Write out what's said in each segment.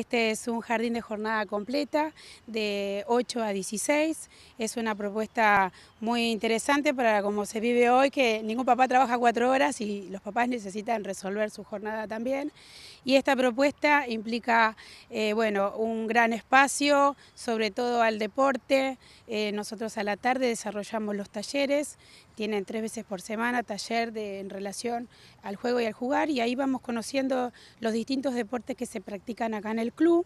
Este es un jardín de jornada completa de 8 a 16. Es una propuesta muy interesante para cómo se vive hoy, que ningún papá trabaja cuatro horas y los papás necesitan resolver su jornada también. Y esta propuesta implica eh, bueno, un gran espacio, sobre todo al deporte. Eh, nosotros a la tarde desarrollamos los talleres, tienen tres veces por semana taller de, en relación al juego y al jugar y ahí vamos conociendo los distintos deportes que se practican acá en el le clou.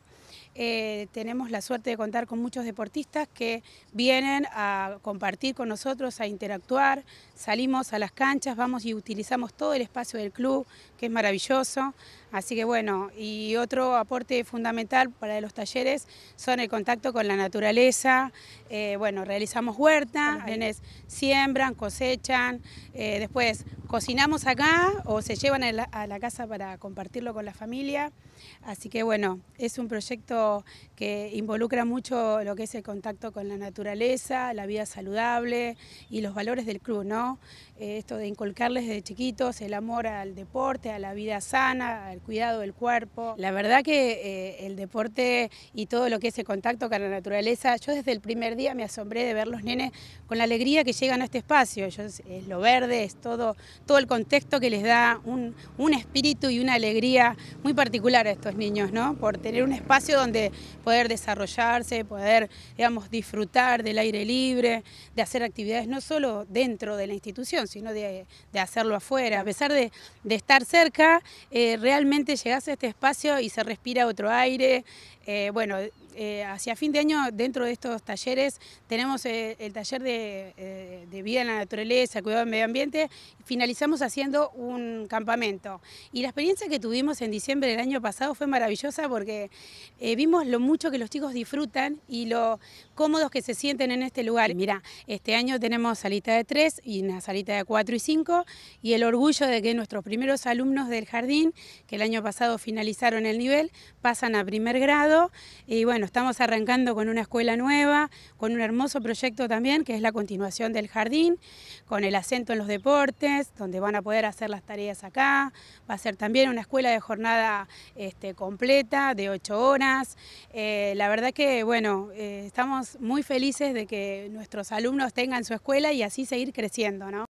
Eh, tenemos la suerte de contar con muchos deportistas que vienen a compartir con nosotros, a interactuar, salimos a las canchas, vamos y utilizamos todo el espacio del club, que es maravilloso. Así que bueno, y otro aporte fundamental para los talleres son el contacto con la naturaleza. Eh, bueno, realizamos huerta, quienes siembran, cosechan, eh, después cocinamos acá o se llevan a la casa para compartirlo con la familia. Así que bueno, es un proyecto que involucra mucho lo que es el contacto con la naturaleza, la vida saludable y los valores del club, ¿no? Eh, esto de inculcarles desde chiquitos el amor al deporte, a la vida sana, al cuidado del cuerpo. La verdad que eh, el deporte y todo lo que es el contacto con la naturaleza, yo desde el primer día me asombré de ver los nenes con la alegría que llegan a este espacio. Ellos, es lo verde, es todo, todo el contexto que les da un, un espíritu y una alegría muy particular a estos niños, ¿no? Por tener un espacio donde de poder desarrollarse, poder, digamos, disfrutar del aire libre, de hacer actividades no solo dentro de la institución, sino de, hacerlo afuera. A pesar de, estar cerca, eh, realmente llegás a este espacio y se respira otro aire. Eh, bueno, eh, hacia fin de año, dentro de estos talleres, tenemos eh, el taller eh, de, vida en la naturaleza, cuidado del medio ambiente, finalizamos haciendo un campamento. Y la experiencia que tuvimos en diciembre del año pasado fue maravillosa porque vimos lo mucho que los chicos disfrutan y lo cómodos que se sienten en este lugar. Mira, este año tenemos salita de tres y una salita de 4 y 5 y el orgullo de que nuestros primeros alumnos del jardín, que el año pasado finalizaron el nivel, pasan a primer grado y bueno, estamos arrancando con una escuela nueva, con un hermoso proyecto también, que es la continuación del jardín, con el acento en los deportes, donde van a poder hacer las tareas acá. Va a ser también una escuela de jornada este, completa, de ocho horas. Eh, la verdad que, bueno, eh, estamos muy felices de que nuestros alumnos tengan su escuela y así seguir creciendo, ¿no?